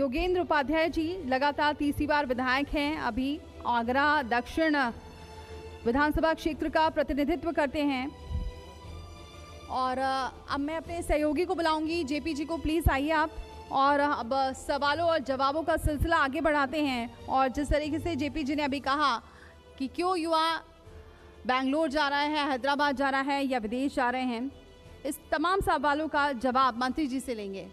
योगेंद्र उपाध्याय जी लगातार तीसरी बार विधायक हैं अभी आगरा दक्षिण विधानसभा क्षेत्र का प्रतिनिधित्व करते हैं और अब मैं अपने सहयोगी को बुलाऊंगी जेपी जी को प्लीज़ आइए आप और अब सवालों और जवाबों का सिलसिला आगे बढ़ाते हैं और जिस तरीके से जेपी जी ने अभी कहा कि क्यों युवा बेंगलोर जा रहा है हैदराबाद जा रहा है या विदेश जा रहे हैं इस तमाम सवालों का जवाब मंत्री जी से लेंगे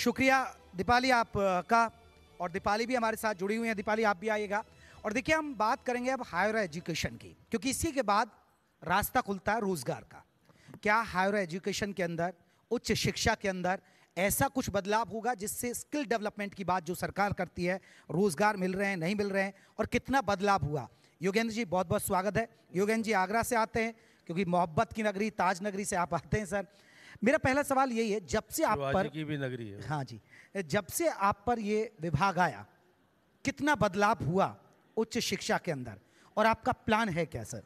शुक्रिया दीपाली आप का और दीपाली भी हमारे साथ जुड़ी हुई हैं दीपाली आप भी आइएगा और देखिए हम बात करेंगे अब हायर एजुकेशन की क्योंकि इसी के बाद रास्ता खुलता है रोजगार का क्या हायर एजुकेशन के अंदर उच्च शिक्षा के अंदर ऐसा कुछ बदलाव होगा जिससे स्किल डेवलपमेंट की बात जो सरकार करती है रोजगार मिल रहे हैं नहीं मिल रहे हैं और कितना बदलाव हुआ योगेंद्र जी बहुत बहुत स्वागत है योगेंद्र जी आगरा से आते हैं क्योंकि मोहब्बत की नगरी ताज नगरी से आप आते हैं सर मेरा पहला सवाल यही है जब से आप पर की भी नगरी है हाँ जी जब से आप पर ये विभाग आया कितना बदलाव हुआ उच्च शिक्षा के अंदर और आपका प्लान है क्या सर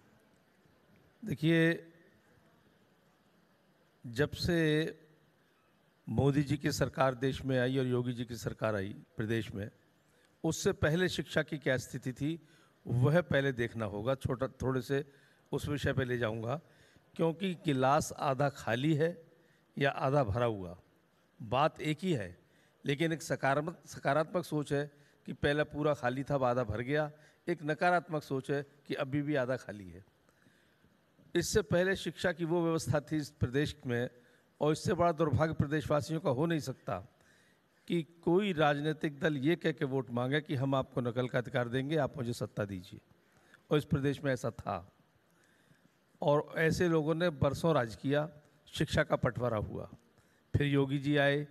देखिए जब से मोदी जी की सरकार देश में आई और योगी जी की सरकार आई प्रदेश में उससे पहले शिक्षा की क्या स्थिति थी वह पहले देखना होगा छोटा थोड़े से उस विषय पे ले जाऊंगा क्योंकि क्लास आधा खाली है या आधा भरा हुआ बात एक ही है लेकिन एक सकारात्मक सकारात्मक सोच है कि पहला पूरा खाली था अब आधा भर गया एक नकारात्मक सोच है कि अभी भी आधा खाली है इससे पहले शिक्षा की वो व्यवस्था थी इस प्रदेश में और इससे बड़ा दुर्भाग्य प्रदेशवासियों का हो नहीं सकता कि कोई राजनीतिक दल ये कह के वोट मांगे कि हम आपको नकल का अधिकार देंगे आप मुझे सत्ता दीजिए और इस प्रदेश में ऐसा था और ऐसे लोगों ने बरसों राज किया शिक्षा का पटवारा हुआ फिर योगी जी आए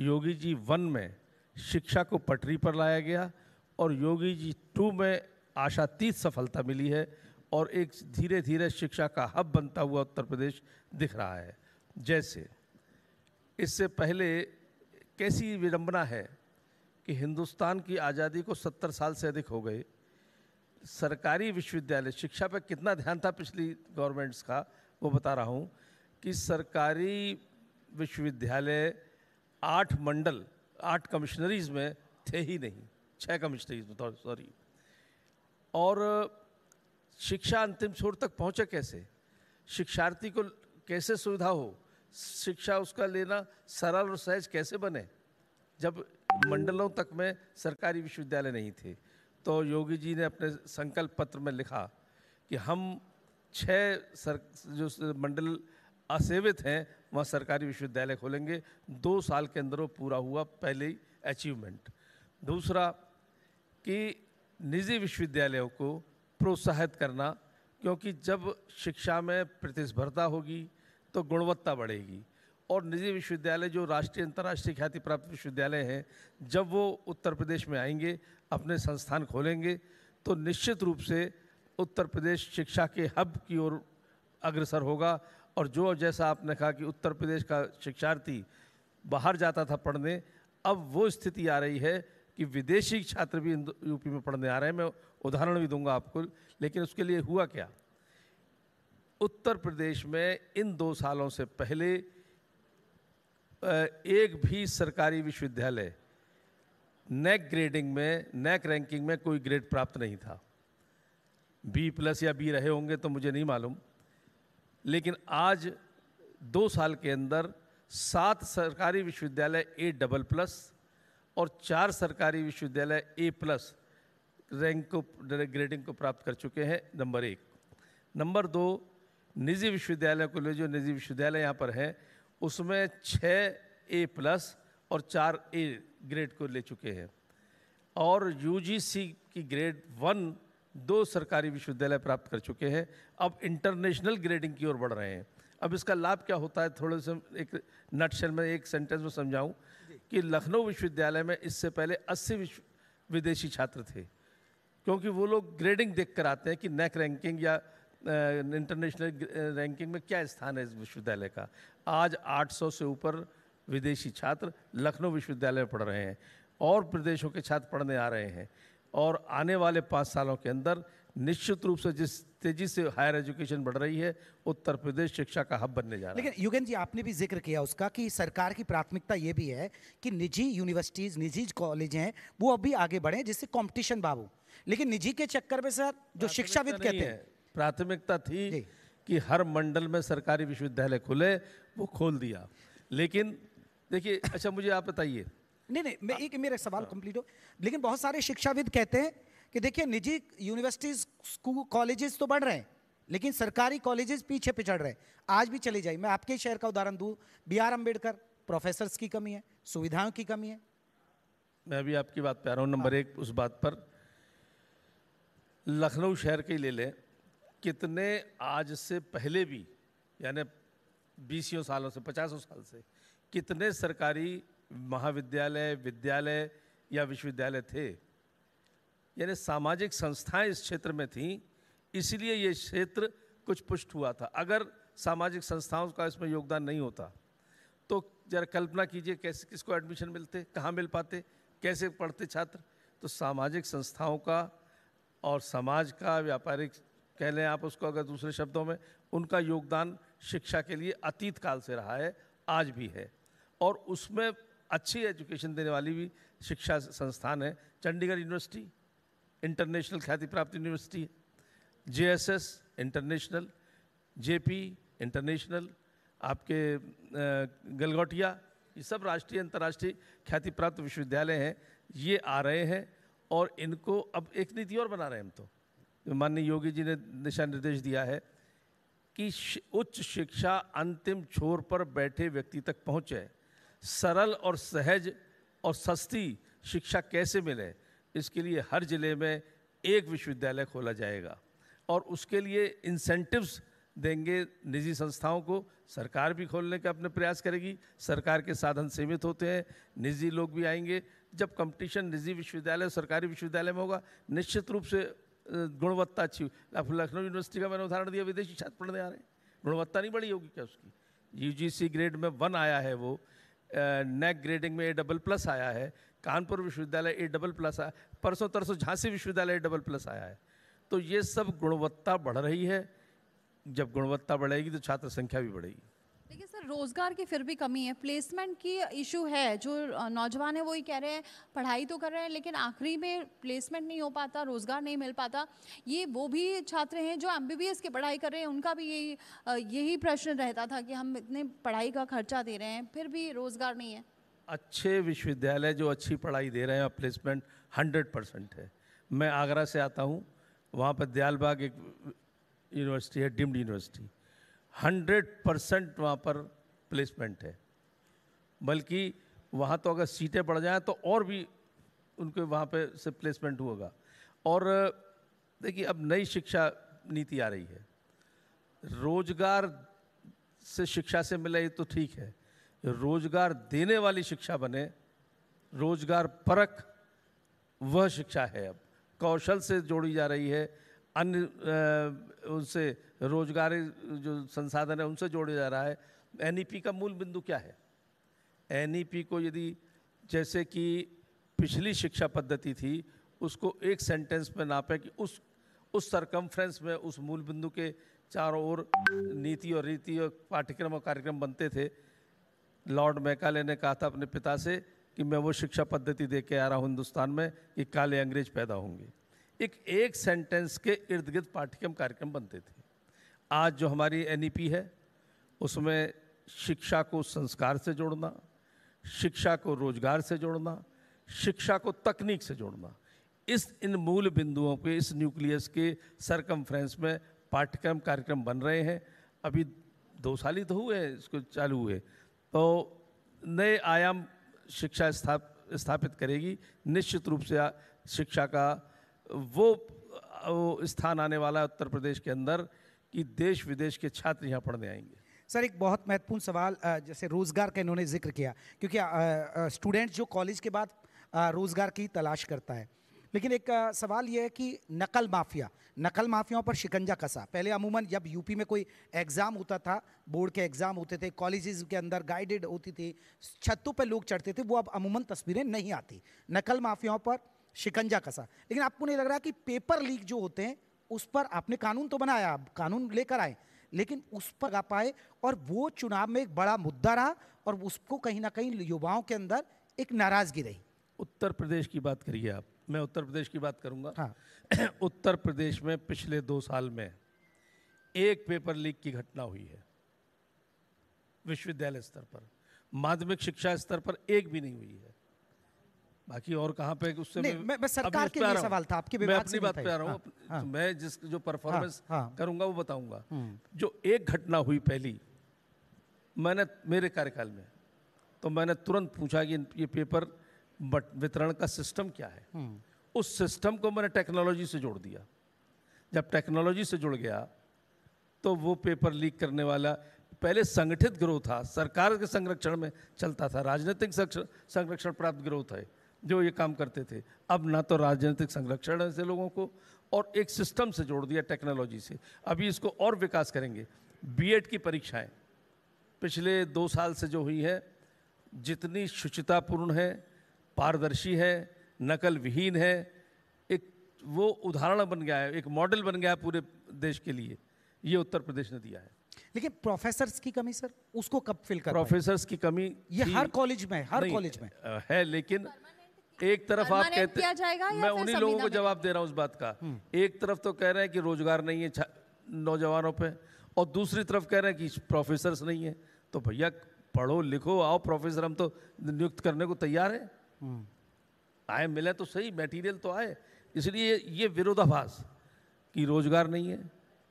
योगी जी वन में शिक्षा को पटरी पर लाया गया और योगी जी टू में आशातीत सफलता मिली है और एक धीरे धीरे शिक्षा का हब बनता हुआ उत्तर प्रदेश दिख रहा है जैसे इससे पहले कैसी विडंबना है कि हिंदुस्तान की आज़ादी को सत्तर साल से अधिक हो गए सरकारी विश्वविद्यालय शिक्षा पर कितना ध्यान था पिछली गवर्नमेंट्स का वो बता रहा हूँ कि सरकारी विश्वविद्यालय आठ मंडल आठ कमिश्नरीज में थे ही नहीं छः कमिश्नरीज में सॉरी और शिक्षा अंतिम छोर तक पहुँचे कैसे शिक्षार्थी को कैसे सुविधा हो शिक्षा उसका लेना सरल और सहज कैसे बने जब मंडलों तक में सरकारी विश्वविद्यालय नहीं थे तो योगी जी ने अपने संकल्प पत्र में लिखा कि हम छः सर जो मंडल असेवित हैं वहाँ सरकारी विश्वविद्यालय खोलेंगे दो साल के अंदर वो पूरा हुआ पहले अचीवमेंट दूसरा कि निजी विश्वविद्यालयों को प्रोत्साहित करना क्योंकि जब शिक्षा में प्रतिस्पर्धा होगी तो गुणवत्ता बढ़ेगी और निजी विश्वविद्यालय जो राष्ट्रीय अंतर्राष्ट्रीय ख्याति प्राप्त विश्वविद्यालय हैं जब वो उत्तर प्रदेश में आएंगे अपने संस्थान खोलेंगे तो निश्चित रूप से उत्तर प्रदेश शिक्षा के हब की ओर अग्रसर होगा और जो जैसा आपने कहा कि उत्तर प्रदेश का शिक्षार्थी बाहर जाता था पढ़ने अब वो स्थिति आ रही है कि विदेशी छात्र भी यूपी में पढ़ने आ रहे हैं मैं उदाहरण भी दूंगा आपको लेकिन उसके लिए हुआ क्या उत्तर प्रदेश में इन दो सालों से पहले एक भी सरकारी विश्वविद्यालय नेक ग्रेडिंग में नैक रैंकिंग में कोई ग्रेड प्राप्त नहीं था बी प्लस या बी रहे होंगे तो मुझे नहीं मालूम लेकिन आज दो साल के अंदर सात सरकारी विश्वविद्यालय ए डबल प्लस और चार सरकारी विश्वविद्यालय ए प्लस रैंक को ग्रेडिंग को प्राप्त कर चुके हैं नंबर एक नंबर दो निजी विश्वविद्यालय को ले जो निजी विश्वविद्यालय यहाँ पर हैं उसमें छः ए प्लस और चार ए ग्रेड को ले चुके हैं और यूजीसी की ग्रेड वन दो सरकारी विश्वविद्यालय प्राप्त कर चुके हैं अब इंटरनेशनल ग्रेडिंग की ओर बढ़ रहे हैं अब इसका लाभ क्या होता है थोड़े से एक नटशेल में एक सेंटेंस में समझाऊं कि लखनऊ विश्वविद्यालय में इससे पहले 80 विदेशी छात्र थे क्योंकि वो लोग ग्रेडिंग देख कर आते हैं कि नेक रैंकिंग या इंटरनेशनल रैंकिंग में क्या स्थान है इस विश्वविद्यालय का आज 800 से ऊपर विदेशी छात्र लखनऊ विश्वविद्यालय में पढ़ रहे हैं और प्रदेशों के छात्र पढ़ने आ रहे हैं और आने वाले पाँच सालों के अंदर निश्चित रूप से जिस तेजी से हायर एजुकेशन बढ़ रही है उत्तर प्रदेश शिक्षा का हब बनने जा रहा है लेकिन युगेंद्र जी आपने भी जिक्र किया उसका कि सरकार की प्राथमिकता ये भी है कि निजी यूनिवर्सिटीज़ निजी कॉलेज हैं वो अभी आगे बढ़े जिससे कॉम्पिटिशन बाबू लेकिन निजी के चक्कर में सर जो शिक्षाविद कहते हैं प्राथमिकता थी कि हर मंडल में सरकारी विश्वविद्यालय खुले वो खोल दिया लेकिन देखिए अच्छा मुझे आप बताइए नहीं नहीं मैं हाँ। एक मेरा सवाल कंप्लीट हाँ। हो लेकिन बहुत सारे शिक्षाविद कहते हैं कि देखिए निजी यूनिवर्सिटीज स्कूल कॉलेजेस तो बढ़ रहे हैं लेकिन सरकारी कॉलेजेस पीछे पिछड़ रहे हैं आज भी चले जाइए मैं आपके शहर का उदाहरण दूँ बी आर अम्बेडकर प्रोफेसर्स की कमी है सुविधाओं की कमी है मैं भी आपकी बात पे आ रहा हूँ नंबर हाँ। एक उस बात पर लखनऊ शहर के ले लें कितने आज से पहले भी यानी बीसियों सालों से पचासों साल से कितने सरकारी महाविद्यालय विद्यालय या विश्वविद्यालय थे यानी सामाजिक संस्थाएं इस क्षेत्र में थीं इसलिए ये क्षेत्र कुछ पुष्ट हुआ था अगर सामाजिक संस्थाओं का इसमें योगदान नहीं होता तो जरा कल्पना कीजिए कैसे किसको एडमिशन मिलते कहाँ मिल पाते कैसे पढ़ते छात्र तो सामाजिक संस्थाओं का और समाज का व्यापारिक कह लें आप उसको अगर दूसरे शब्दों में उनका योगदान शिक्षा के लिए अतीत काल से रहा है आज भी है और उसमें अच्छी एजुकेशन देने वाली भी शिक्षा संस्थान है चंडीगढ़ यूनिवर्सिटी इंटरनेशनल ख्याति प्राप्त university J S S international J P international आपके गलगौटिया ये सब राष्ट्रीय अंतर्राष्ट्रीय ख्याति प्राप्त विश्वविद्यालय हैं ये आ रहे हैं और इनको अब एक नीति और बना रहे हैं हम तो माननीय योगी जी ने दिशा निर्देश दिया है कि उच्च शिक्षा अंतिम छोर पर बैठे व्यक्ति तक पहुँचे सरल और सहज और सस्ती शिक्षा कैसे मिले इसके लिए हर ज़िले में एक विश्वविद्यालय खोला जाएगा और उसके लिए इंसेंटिव्स देंगे निजी संस्थाओं को सरकार भी खोलने का अपने प्रयास करेगी सरकार के साधन सीमित होते हैं निजी लोग भी आएंगे जब कंपटीशन निजी विश्वविद्यालय सरकारी विश्वविद्यालय में होगा निश्चित रूप से गुणवत्ता अच्छी लखनऊ यूनिवर्सिटी का मैंने उदाहरण दिया विदेशी छात्र पढ़ने आ रहे हैं गुणवत्ता नहीं बढ़ी होगी क्या उसकी यूजीसी ग्रेड में वन आया है वो नेक ग्रेडिंग में ए डबल प्लस आया है कानपुर विश्वविद्यालय ए डबल प्लस आया परसों तरसों झांसी विश्वविद्यालय ए डबल प्लस आया है तो ये सब गुणवत्ता बढ़ रही है जब गुणवत्ता बढ़ेगी तो छात्र संख्या भी बढ़ेगी लेकिन सर रोज़गार की फिर भी कमी है प्लेसमेंट की इशू है जो नौजवान है वो ही कह रहे हैं पढ़ाई तो कर रहे हैं लेकिन आखिरी में प्लेसमेंट नहीं हो पाता रोज़गार नहीं मिल पाता ये वो भी छात्र हैं जो एम की पढ़ाई कर रहे हैं उनका भी यही यही प्रश्न रहता था कि हम इतने पढ़ाई का खर्चा दे रहे हैं फिर भी रोज़गार नहीं है अच्छे विश्वविद्यालय जो अच्छी पढ़ाई दे रहे हैं और प्लेसमेंट हंड्रेड परसेंट है मैं आगरा से आता हूँ वहाँ पर दयालबाग एक यूनिवर्सिटी है डिम्ड यूनिवर्सिटी हंड्रेड परसेंट वहाँ पर प्लेसमेंट है बल्कि वहाँ तो अगर सीटें बढ़ जाएँ तो और भी उनके वहाँ पे से प्लेसमेंट होगा और देखिए अब नई शिक्षा नीति आ रही है रोजगार से शिक्षा से मिले तो ठीक है रोजगार देने वाली शिक्षा बने रोजगार परक वह शिक्षा है अब कौशल से जोड़ी जा रही है अन्य उनसे रोजगारी जो संसाधन है उनसे जोड़े जा रहा है एन का मूल बिंदु क्या है एन को यदि जैसे कि पिछली शिक्षा पद्धति थी उसको एक सेंटेंस में नापे कि उस उस सरकमफ्रेंस में उस मूल बिंदु के चारों ओर नीति और रीति और पाठ्यक्रम और कार्यक्रम बनते थे लॉर्ड मैकाले ने कहा था अपने पिता से कि मैं वो शिक्षा पद्धति दे के आ रहा हूँ हिंदुस्तान में कि काले अंग्रेज पैदा होंगे एक एक सेंटेंस के इर्द गिर्द पाठ्यक्रम कार्यक्रम बनते थे आज जो हमारी एन e है उसमें शिक्षा को संस्कार से जोड़ना शिक्षा को रोजगार से जोड़ना शिक्षा को तकनीक से जोड़ना इस इन मूल बिंदुओं के इस न्यूक्लियस के सरकमफ्रेंस में पाठ्यक्रम कार्यक्रम बन रहे हैं अभी दो साल ही तो हुए हैं इसको चालू हुए तो नए आयाम शिक्षा स्थाप स्थापित करेगी निश्चित रूप से शिक्षा का वो स्थान आने वाला है उत्तर प्रदेश के अंदर कि देश विदेश के छात्र यहाँ पढ़ने आएंगे सर एक बहुत महत्वपूर्ण सवाल जैसे रोज़गार का इन्होंने जिक्र किया क्योंकि स्टूडेंट जो कॉलेज के बाद रोज़गार की तलाश करता है लेकिन एक सवाल यह है कि नकल माफिया नकल माफियाओं पर शिकंजा कसा पहले अमूमन जब यूपी में कोई एग्ज़ाम होता था बोर्ड के एग्ज़ाम होते थे कॉलेजेस के अंदर गाइडेड होती थी छतों पर लोग चढ़ते थे वो अब अमूमन तस्वीरें नहीं आती नकल माफियाओं पर शिकंजा कसा लेकिन आपको नहीं लग रहा कि पेपर लीक जो होते हैं उस पर आपने कानून तो बनाया कानून लेकर आए लेकिन उस पर आ पाए और वो चुनाव में एक बड़ा मुद्दा रहा और उसको कहीं ना कहीं युवाओं के अंदर एक नाराजगी रही उत्तर प्रदेश की बात करिए आप मैं उत्तर प्रदेश की बात करूंगा हाँ उत्तर प्रदेश में पिछले दो साल में एक पेपर लीक की घटना हुई है विश्वविद्यालय स्तर पर माध्यमिक शिक्षा स्तर पर एक भी नहीं हुई है बाकी और कहाँ पे उससे नहीं, मैं, मैं सरकार के लिए सवाल था आपके मैं अपनी बात पे आ रहा हूँ हाँ, तो हाँ। मैं जिस जो परफॉर्मेंस हाँ, करूंगा वो बताऊंगा हम्म। जो एक घटना हुई पहली मैंने मेरे कार्यकाल में तो मैंने तुरंत पूछा कि ये पेपर वितरण का सिस्टम क्या है हम्म। उस सिस्टम को मैंने टेक्नोलॉजी से जोड़ दिया जब टेक्नोलॉजी से जुड़ गया तो वो पेपर लीक करने वाला पहले संगठित ग्रोह था सरकार के संरक्षण में चलता था राजनीतिक संरक्षण प्राप्त ग्रोह थे जो ये काम करते थे अब ना तो राजनीतिक संरक्षण है ऐसे लोगों को और एक सिस्टम से जोड़ दिया टेक्नोलॉजी से अभी इसको और विकास करेंगे बीएड की परीक्षाएं पिछले दो साल से जो हुई है जितनी शुचितापूर्ण है पारदर्शी है नकल विहीन है एक वो उदाहरण बन गया है एक मॉडल बन गया है पूरे देश के लिए ये उत्तर प्रदेश ने दिया है लेकिन प्रोफेसर्स की कमी सर उसको कब फिल कर प्रोफेसर्स की कमी ये हर कॉलेज में हर कॉलेज में है लेकिन एक तरफ आप कहते किया जाएगा मैं उन्ही लोगों को जवाब दे रहा हूँ उस बात का हम्म। एक तरफ तो कह रहे हैं कि रोजगार नहीं है नौजवानों पे और दूसरी तरफ कह रहे हैं कि प्रोफेसर्स नहीं है तो भैया पढ़ो लिखो आओ प्रोफेसर हम तो नियुक्त करने को तैयार है हम्म। आए मिले तो सही मेटीरियल तो आए इसलिए ये विरोधाभास कि रोजगार नहीं है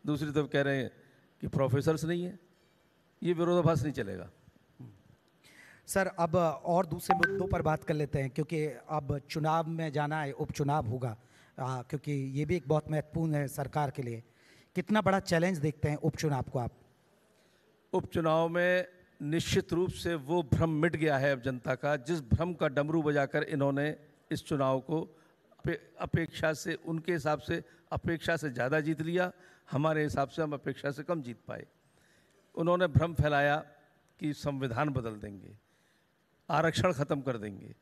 दूसरी तरफ कह रहे हैं कि प्रोफेसर्स नहीं है ये विरोधाभास नहीं चलेगा सर अब और दूसरे मुद्दों पर बात कर लेते हैं क्योंकि अब चुनाव में जाना है उपचुनाव होगा आ, क्योंकि ये भी एक बहुत महत्वपूर्ण है सरकार के लिए कितना बड़ा चैलेंज देखते हैं उपचुनाव को आप उपचुनाव में निश्चित रूप से वो भ्रम मिट गया है अब जनता का जिस भ्रम का डमरू बजाकर इन्होंने इस चुनाव को अपेक्षा से उनके हिसाब से अपेक्षा से ज़्यादा जीत लिया हमारे हिसाब से हम अपेक्षा से कम जीत पाए उन्होंने भ्रम फैलाया कि संविधान बदल देंगे आरक्षण ख़त्म कर देंगे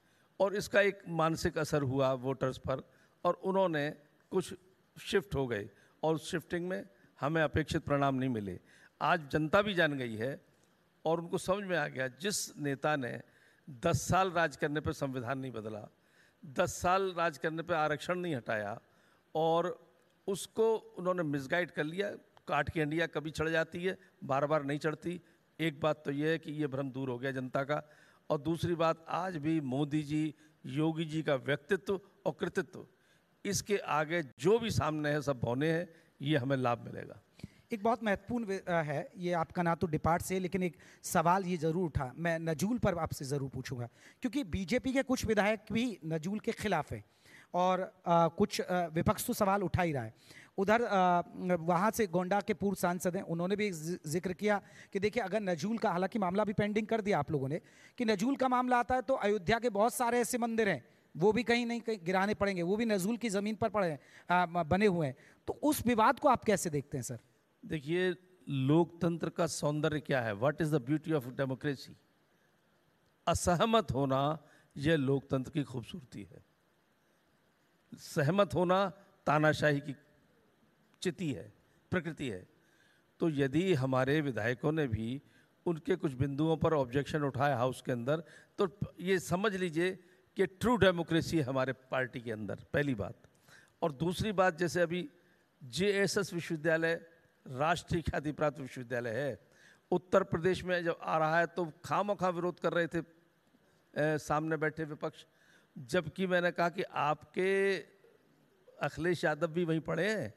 और इसका एक मानसिक असर हुआ वोटर्स पर और उन्होंने कुछ शिफ्ट हो गए और उस शिफ्टिंग में हमें अपेक्षित परिणाम नहीं मिले आज जनता भी जान गई है और उनको समझ में आ गया जिस नेता ने 10 साल राज करने पर संविधान नहीं बदला 10 साल राज करने पर आरक्षण नहीं हटाया और उसको उन्होंने मिसगाइड कर लिया काट की अंडिया कभी चढ़ जाती है बार बार नहीं चढ़ती एक बात तो यह है कि ये भ्रम दूर हो गया जनता का और दूसरी बात आज भी मोदी जी योगी जी का व्यक्तित्व और कृतित्व इसके आगे जो भी सामने है सब बौने हैं ये हमें लाभ मिलेगा एक बहुत महत्वपूर्ण है ये आपका ना तो डिपार्ट से लेकिन एक सवाल ये ज़रूर उठा मैं नजूल पर आपसे ज़रूर पूछूंगा क्योंकि बीजेपी के कुछ विधायक भी नजूल के खिलाफ हैं और आ, कुछ विपक्ष तो सवाल उठा ही रहा है उधर वहाँ से गोंडा के पूर्व सांसद हैं उन्होंने भी जिक्र किया कि देखिए अगर नजूल का हालांकि मामला भी पेंडिंग कर दिया आप लोगों ने कि नजूल का मामला आता है तो अयोध्या के बहुत सारे ऐसे मंदिर हैं वो भी कहीं नहीं कहीं गिराने पड़ेंगे वो भी नजूल की ज़मीन पर पड़े बने हुए हैं तो उस विवाद को आप कैसे देखते हैं सर देखिए लोकतंत्र का सौंदर्य क्या है what is the beauty of democracy असहमत होना यह लोकतंत्र की खूबसूरती है सहमत होना तानाशाही की चिति है प्रकृति है तो यदि हमारे विधायकों ने भी उनके कुछ बिंदुओं पर ऑब्जेक्शन उठाया हाउस के अंदर तो ये समझ लीजिए कि ट्रू डेमोक्रेसी हमारे पार्टी के अंदर पहली बात और दूसरी बात जैसे अभी जे एस एस विश्वविद्यालय राष्ट्रीय ख्याति प्राप्त विश्वविद्यालय है उत्तर प्रदेश में जब आ रहा है तो खामो खा विरोध कर रहे थे ए, सामने बैठे विपक्ष जबकि मैंने कहा कि आपके अखिलेश यादव भी वहीं पढ़े हैं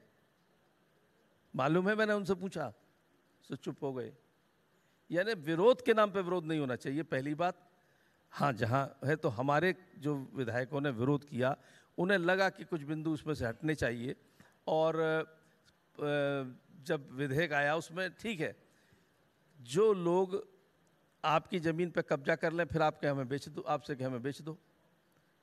मालूम है मैंने उनसे पूछा सो तो चुप हो गए यानी विरोध के नाम पे विरोध नहीं होना चाहिए पहली बात हाँ जहाँ है तो हमारे जो विधायकों ने विरोध किया उन्हें लगा कि कुछ बिंदु उसमें से हटने चाहिए और जब विधेयक आया उसमें ठीक है जो लोग आपकी ज़मीन पर कब्जा कर लें फिर आप हमें बेच दो आपसे कहें हमें बेच दो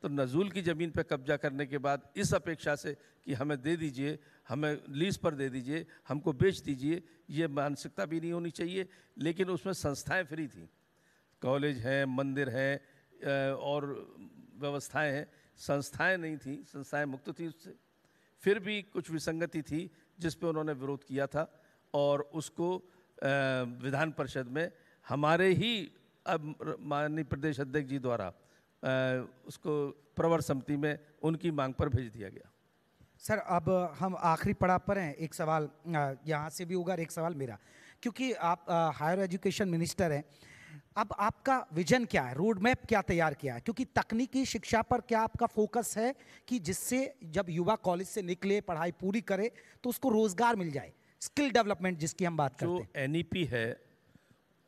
तो नजूल की ज़मीन पर कब्जा करने के बाद इस अपेक्षा से कि हमें दे दीजिए हमें लीज पर दे दीजिए हमको बेच दीजिए ये मानसिकता भी नहीं होनी चाहिए लेकिन उसमें संस्थाएं फ्री थी कॉलेज हैं मंदिर हैं और व्यवस्थाएं हैं संस्थाएं नहीं थी संस्थाएं मुक्त थी उससे फिर भी कुछ विसंगति थी जिस पे उन्होंने विरोध किया था और उसको विधान परिषद में हमारे ही अब माननीय प्रदेश अध्यक्ष जी द्वारा उसको प्रवर समिति में उनकी मांग पर भेज दिया गया सर अब हम आखिरी पड़ाव पर हैं एक सवाल यहाँ से भी होगा एक सवाल मेरा क्योंकि आप हायर एजुकेशन मिनिस्टर हैं अब आपका विजन क्या है रोड मैप क्या तैयार किया है क्योंकि तकनीकी शिक्षा पर क्या आपका फोकस है कि जिससे जब युवा कॉलेज से निकले पढ़ाई पूरी करे तो उसको रोजगार मिल जाए स्किल डेवलपमेंट जिसकी हम बात करते हैं एन है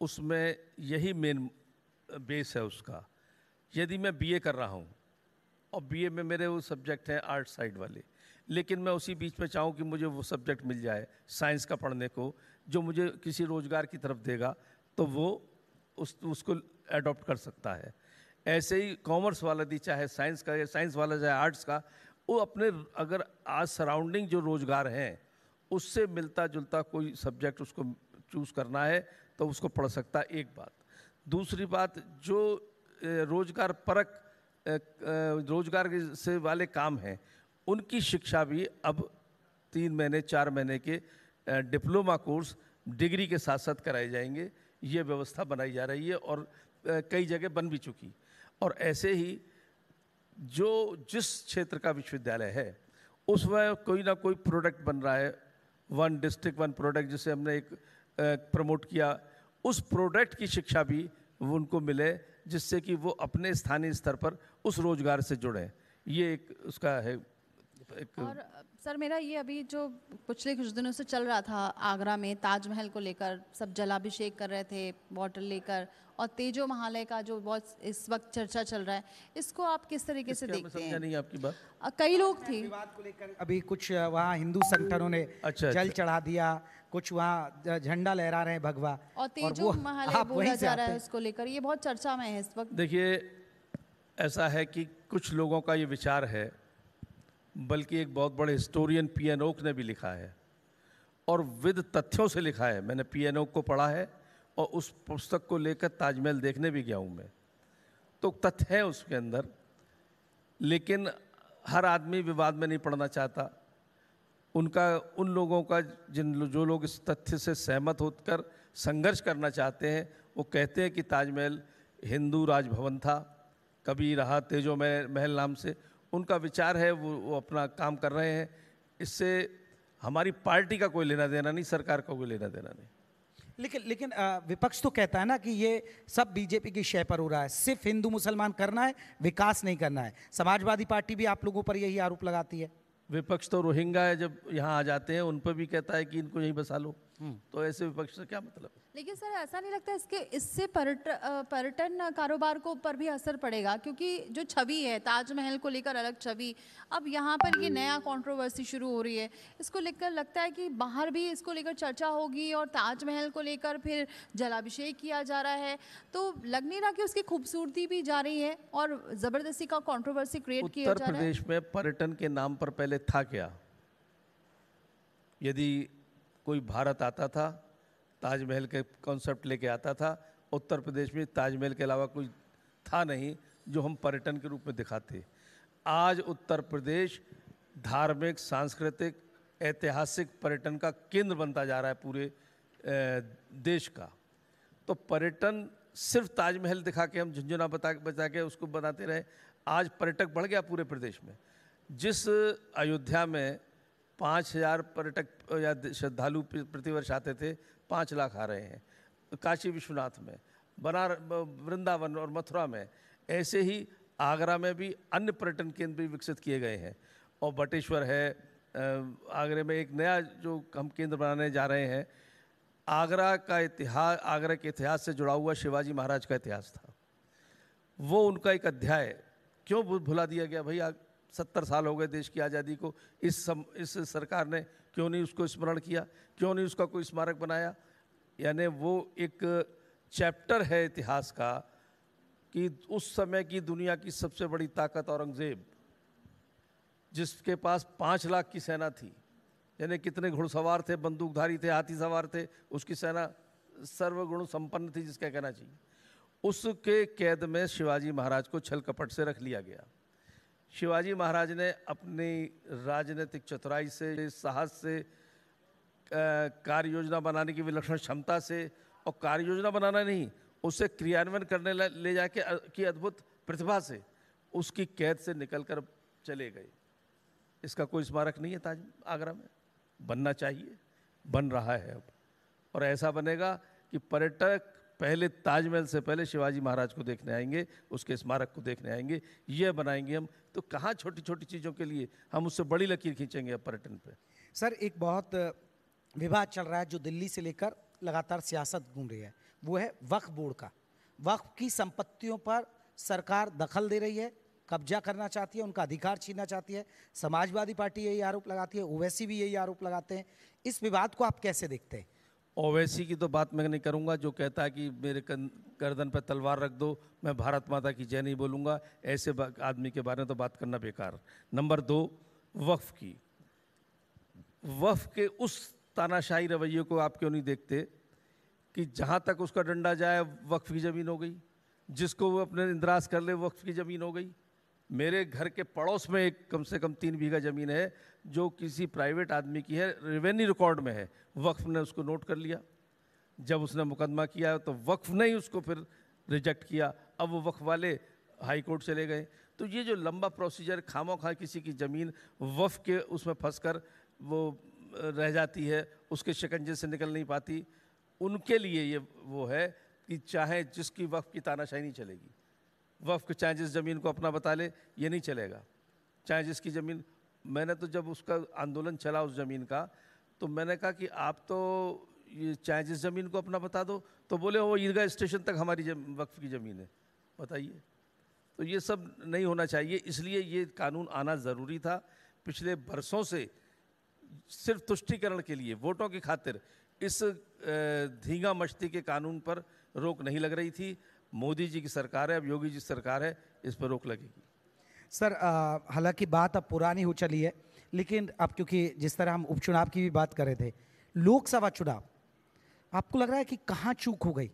उसमें यही मेन बेस है उसका यदि मैं बी कर रहा हूँ और बी में मेरे वो सब्जेक्ट हैं आर्ट साइड वाले लेकिन मैं उसी बीच में चाहूँ कि मुझे वो सब्जेक्ट मिल जाए साइंस का पढ़ने को जो मुझे किसी रोज़गार की तरफ देगा तो वो उस उसको एडॉप्ट कर सकता है ऐसे ही कॉमर्स वाला दी चाहे साइंस का या साइंस वाला चाहे आर्ट्स का वो अपने अगर आज सराउंडिंग जो रोज़गार हैं उससे मिलता जुलता कोई सब्जेक्ट उसको चूज़ करना है तो उसको पढ़ सकता है एक बात दूसरी बात जो रोज़गार परक रोज़गार से वाले काम हैं उनकी शिक्षा भी अब तीन महीने चार महीने के डिप्लोमा कोर्स डिग्री के साथ साथ कराए जाएंगे ये व्यवस्था बनाई जा रही है और कई जगह बन भी चुकी और ऐसे ही जो जिस क्षेत्र का विश्वविद्यालय है उसमें कोई ना कोई प्रोडक्ट बन रहा है वन डिस्ट्रिक्ट वन प्रोडक्ट जिसे हमने एक प्रमोट किया उस प्रोडक्ट की शिक्षा भी उनको मिले जिससे कि वो अपने स्थानीय स्तर पर उस रोज़गार से जुड़ें ये एक उसका है एक और सर मेरा ये अभी जो पिछले कुछ दिनों से चल रहा था आगरा में ताजमहल को लेकर सब जलाभिषेक कर रहे थे बॉटल लेकर और तेजो महालय का जो बहुत इस वक्त चर्चा चल रहा है इसको आप किस तरीके से देखते हैं नहीं आपकी बात कई लोग थे विवाद को लेकर अभी कुछ वहाँ हिंदू संगठनों ने अच्छा, अच्छा, जल चढ़ा दिया कुछ वहाँ झंडा लहरा रहे हैं भगवा और तेजो महालय बोला जा रहा है उसको लेकर ये बहुत चर्चा में है इस वक्त देखिए ऐसा है कि कुछ लोगों का ये विचार है बल्कि एक बहुत बड़े हिस्टोरियन पी एन ओक ने भी लिखा है और विद तथ्यों से लिखा है मैंने पी एन ओक को पढ़ा है और उस पुस्तक को लेकर ताजमहल देखने भी गया हूँ मैं तो तथ्य है उसके अंदर लेकिन हर आदमी विवाद में नहीं पढ़ना चाहता उनका उन लोगों का जिन जो लोग इस तथ्य से सहमत होकर संघर्ष करना चाहते हैं वो कहते हैं कि ताजमहल हिंदू राजभवन था कभी रहा तेजो महल नाम से उनका विचार है वो, वो अपना काम कर रहे हैं इससे हमारी पार्टी का कोई लेना देना नहीं सरकार का कोई लेना देना नहीं लेकिन लेकिन विपक्ष तो कहता है ना कि ये सब बीजेपी की शय पर हो रहा है सिर्फ हिंदू मुसलमान करना है विकास नहीं करना है समाजवादी पार्टी भी आप लोगों पर यही आरोप लगाती है विपक्ष तो रोहिंगा है जब यहाँ आ जाते हैं उन पर भी कहता है कि इनको यहीं बसा लो तो ऐसे विपक्ष से क्या मतलब लेकिन सर ऐसा नहीं लगता इसके इससे पर्यटन पर्यटन कारोबार को पर भी असर पड़ेगा क्योंकि जो छवि है ताजमहल को लेकर अलग छवि अब यहाँ पर ये नया कंट्रोवर्सी हम्म। शुरू हो रही है इसको लेकर लगता है कि बाहर भी इसको लेकर चर्चा होगी और ताजमहल को लेकर फिर जलाभिषेक किया जा रहा है तो लग नहीं रहा कि उसकी खूबसूरती भी जा रही है और ज़बरदस्ती का कॉन्ट्रोवर्सी क्रिएट किया जा रहा है उत्तर प्रदेश में पर्यटन के नाम पर पहले था क्या यदि कोई भारत आता था ताजमहल के कॉन्सेप्ट लेके आता था उत्तर प्रदेश में ताजमहल के अलावा कोई था नहीं जो हम पर्यटन के रूप में दिखाते आज उत्तर प्रदेश धार्मिक सांस्कृतिक ऐतिहासिक पर्यटन का केंद्र बनता जा रहा है पूरे देश का तो पर्यटन सिर्फ ताजमहल दिखा के हम झुंझुना बता बता के उसको बनाते रहे आज पर्यटक बढ़ गया पूरे प्रदेश में जिस अयोध्या में पाँच हज़ार पर्यटक या श्रद्धालु प्रतिवर्ष आते थे पाँच लाख आ रहे हैं काशी विश्वनाथ में बनार वृंदावन और मथुरा में ऐसे ही आगरा में भी अन्य पर्यटन केंद्र भी विकसित किए गए हैं और बटेश्वर है आगरे में एक नया जो हम केंद्र बनाने जा रहे हैं आगरा का इतिहास आगरा के इतिहास से जुड़ा हुआ शिवाजी महाराज का इतिहास था वो उनका एक अध्याय क्यों भुला दिया गया भाई सत्तर साल हो गए देश की आज़ादी को इस सम, इस सरकार ने क्यों नहीं उसको स्मरण किया क्यों नहीं उसका कोई स्मारक बनाया यानी वो एक चैप्टर है इतिहास का कि उस समय की दुनिया की सबसे बड़ी ताकत औरंगज़ेब जिसके पास पाँच लाख की सेना थी यानी कितने घुड़सवार थे बंदूकधारी थे हाथी सवार थे उसकी सेना सर्वगुण संपन्न थी जिसका कहना चाहिए उसके कैद में शिवाजी महाराज को छल कपट से रख लिया गया शिवाजी महाराज ने अपनी राजनीतिक चतुराई से साहस से कार्य योजना बनाने की विलक्षण क्षमता से और कार्य योजना बनाना नहीं उसे क्रियान्वयन करने ले जाके की अद्भुत प्रतिभा से उसकी कैद से निकल कर चले गए इसका कोई स्मारक नहीं है ताज आगरा में बनना चाहिए बन रहा है अब और ऐसा बनेगा कि पर्यटक पहले ताजमहल से पहले शिवाजी महाराज को देखने आएंगे उसके स्मारक को देखने आएंगे यह बनाएंगे हम तो कहाँ छोटी छोटी चीज़ों के लिए हम उससे बड़ी लकीर खींचेंगे अब पर्यटन पर सर एक बहुत विवाद चल रहा है जो दिल्ली से लेकर लगातार सियासत घूम रही है वो है वक्फ बोर्ड का वक्फ की संपत्तियों पर सरकार दखल दे रही है कब्जा करना चाहती है उनका अधिकार छीनना चाहती है समाजवादी पार्टी यही आरोप लगाती है ओवैसी भी यही आरोप लगाते हैं इस विवाद को आप कैसे देखते हैं ओवैसी की तो बात मैं नहीं करूँगा जो कहता है कि मेरे गर्दन पर तलवार रख दो मैं भारत माता की जय नहीं बोलूँगा ऐसे आदमी के बारे में तो बात करना बेकार नंबर दो वफ़ की वफ़ के उस तानाशाही रवैये को आप क्यों नहीं देखते कि जहाँ तक उसका डंडा जाए वक्फ की ज़मीन हो गई जिसको वो अपने इंद्राज कर ले वक्फ की ज़मीन हो गई मेरे घर के पड़ोस में एक कम से कम तीन बीघा ज़मीन है जो किसी प्राइवेट आदमी की है रेवेन्यू रिकॉर्ड में है वक्फ ने उसको नोट कर लिया जब उसने मुकदमा किया तो वक्फ ने ही उसको फिर रिजेक्ट किया अब वो वक्फ वाले हाई कोर्ट चले गए तो ये जो लंबा प्रोसीजर खामो खा किसी की ज़मीन वफ़ के उसमें फंस कर वो रह जाती है उसके शिकंजे से निकल नहीं पाती उनके लिए ये वो है कि चाहे जिसकी वफ़ की तानाशाही नहीं चलेगी वफ़ चाहे जिस ज़मीन को अपना बता ले ये नहीं चलेगा चाहे जिसकी ज़मीन मैंने तो जब उसका आंदोलन चला उस ज़मीन का तो मैंने कहा कि आप तो ये चाहे जिस ज़मीन को अपना बता दो तो बोले वो ईदगाह स्टेशन तक हमारी वक्फ की ज़मीन है बताइए तो ये सब नहीं होना चाहिए इसलिए ये कानून आना ज़रूरी था पिछले बरसों से सिर्फ तुष्टिकरण के लिए वोटों की खातिर इस धींगा मश्ती के कानून पर रोक नहीं लग रही थी मोदी जी की सरकार है अब योगी जी सरकार है इस पर रोक लगेगी सर हालांकि बात अब पुरानी हो चली है लेकिन अब क्योंकि जिस तरह हम उपचुनाव की भी बात कर रहे थे लोकसभा चुनाव आपको लग रहा है कि कहाँ चूक हो गई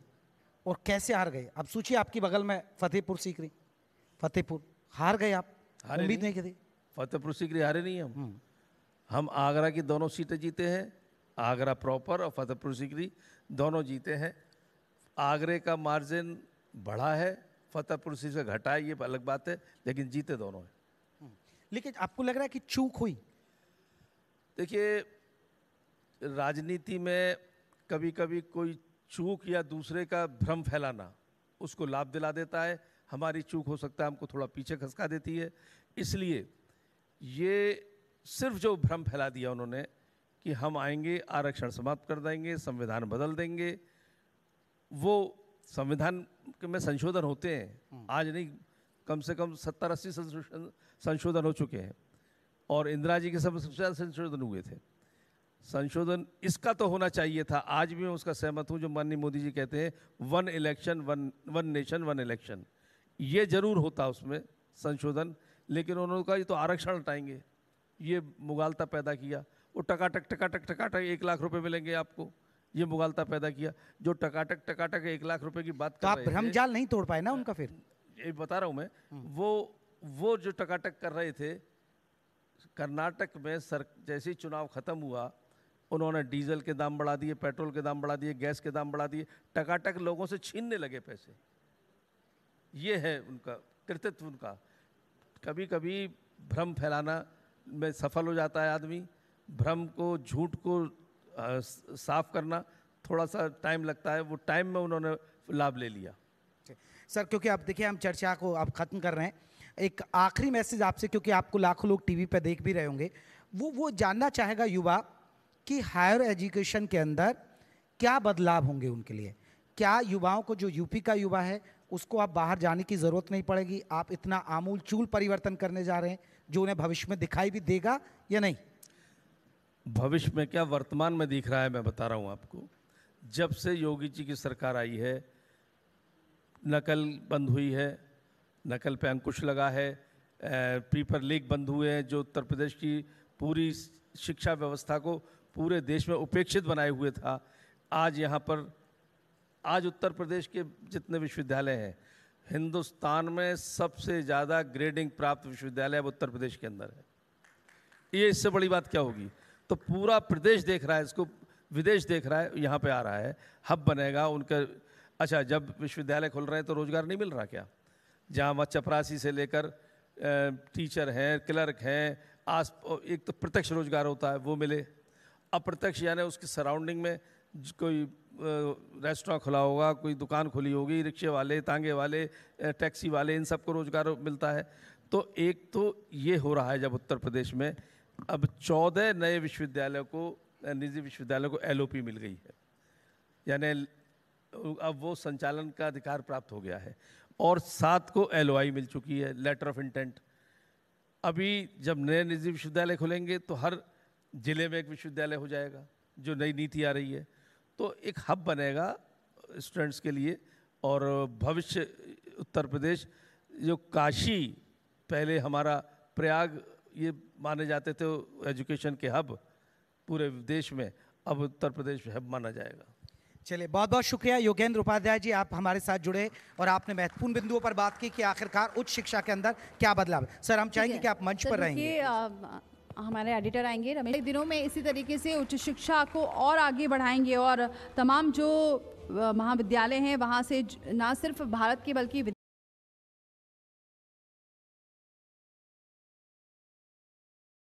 और कैसे हार गए अब सोचिए आपकी बगल में फतेहपुर सीकरी फतेहपुर हार गए आप उम्मीद नहीं, नहीं फतेहपुर सीकरी हारे नहीं हम हम्म। हम आगरा की दोनों सीटें जीते हैं आगरा प्रॉपर और फतेहपुर सीकरी दोनों जीते हैं आगरे का मार्जिन बढ़ा है फतेहपुर सीट से घटा ये अलग बात है लेकिन जीते दोनों हैं हम्म। लेकिन आपको लग रहा है कि चूक हुई देखिए राजनीति में कभी कभी कोई चूक या दूसरे का भ्रम फैलाना उसको लाभ दिला देता है हमारी चूक हो सकता है हमको थोड़ा पीछे खसका देती है इसलिए ये सिर्फ जो भ्रम फैला दिया उन्होंने कि हम आएंगे आरक्षण समाप्त कर देंगे संविधान बदल देंगे वो संविधान में संशोधन होते हैं हम्म। आज नहीं कम से कम सत्तर अस्सी संशोधन हो चुके हैं और इंदिरा जी के समय सबसे ज़्यादा संशोधन हुए थे संशोधन इसका तो होना चाहिए था आज भी मैं उसका सहमत हूँ जो माननीय मोदी जी कहते हैं one election one one nation one election ये जरूर होता उसमें संशोधन लेकिन उन्होंने कहा ये तो आरक्षण हटाएंगे ये मुगालता पैदा किया वो टकाटक टकाटक टकाटक एक लाख रुपए मिलेंगे आपको ये मुगालता पैदा किया जो टकाटक टकाटक एक लाख रुपए की बात तो आप भ्रमजाल नहीं तोड़ पाए ना उनका फिर ये बता रहा हूँ मैं वो वो जो टकाटक कर रहे थे कर्नाटक में सर जैसे ही चुनाव खत्म हुआ उन्होंने डीजल के दाम बढ़ा दिए पेट्रोल के दाम बढ़ा दिए गैस के दाम बढ़ा दिए टकाटक लोगों से छीनने लगे पैसे ये है उनका कृतित्व उनका कभी कभी भ्रम फैलाना में सफल हो जाता है आदमी भ्रम को झूठ को साफ करना थोड़ा सा टाइम लगता है वो टाइम में उन्होंने लाभ ले लिया सर क्योंकि आप देखिए हम चर्चा को आप ख़त्म कर रहे हैं एक आखिरी मैसेज आपसे क्योंकि आपको लाखों लोग टीवी पर देख भी रहे होंगे वो वो जानना चाहेगा युवा कि हायर एजुकेशन के अंदर क्या बदलाव होंगे उनके लिए क्या युवाओं को जो यूपी का युवा है उसको आप बाहर जाने की ज़रूरत नहीं पड़ेगी आप इतना आमूल चूल परिवर्तन करने जा रहे हैं जो उन्हें भविष्य में दिखाई भी देगा या नहीं भविष्य में क्या वर्तमान में दिख रहा है मैं बता रहा हूँ आपको जब से योगी जी की सरकार आई है नकल बंद हुई है नकल पे अंकुश लगा है पीपर लीक बंद हुए हैं जो उत्तर प्रदेश की पूरी शिक्षा व्यवस्था को पूरे देश में उपेक्षित बनाए हुए था आज यहाँ पर आज उत्तर प्रदेश के जितने विश्वविद्यालय हैं हिंदुस्तान में सबसे ज़्यादा ग्रेडिंग प्राप्त विश्वविद्यालय अब उत्तर प्रदेश के अंदर है ये इससे बड़ी बात क्या होगी तो पूरा प्रदेश देख रहा है इसको विदेश देख रहा है यहाँ पे आ रहा है हब बनेगा उनका अच्छा जब विश्वविद्यालय खुल रहे हैं तो रोज़गार नहीं मिल रहा क्या जहाँ वहाँ चपरासी से लेकर टीचर हैं क्लर्क हैं आस एक तो प्रत्यक्ष रोजगार होता है वो मिले अप्रत्यक्ष यानी उसकी सराउंडिंग में कोई रेस्टोरेंट खुला होगा कोई दुकान खुली होगी रिक्शे वाले तांगे वाले टैक्सी वाले इन सबको रोज़गार मिलता है तो एक तो ये हो रहा है जब उत्तर प्रदेश में अब चौदह नए विश्वविद्यालयों को निजी विश्वविद्यालयों को एलओपी मिल गई है यानी अब वो संचालन का अधिकार प्राप्त हो गया है और सात को एलओआई मिल चुकी है लेटर ऑफ इंटेंट अभी जब नए निजी विश्वविद्यालय खुलेंगे तो हर ज़िले में एक विश्वविद्यालय हो जाएगा जो नई नीति आ रही है तो एक हब बनेगा स्टूडेंट्स के लिए और भविष्य उत्तर प्रदेश जो काशी पहले हमारा प्रयाग ये माने जाते थे एजुकेशन के हब पूरे देश में अब उत्तर प्रदेश हब माना जाएगा चलिए बहुत बहुत शुक्रिया योगेंद्र उपाध्याय जी आप हमारे साथ जुड़े और आपने महत्वपूर्ण बिंदुओं पर बात की कि आखिरकार उच्च शिक्षा के अंदर क्या बदलाव है सर हम चाहेंगे कि आप मंच पर रहेंगे हमारे एडिटर आएंगे रमेश दिनों में इसी तरीके से उच्च शिक्षा को और आगे बढ़ाएंगे और तमाम जो महाविद्यालय हैं वहाँ से ना सिर्फ भारत के बल्कि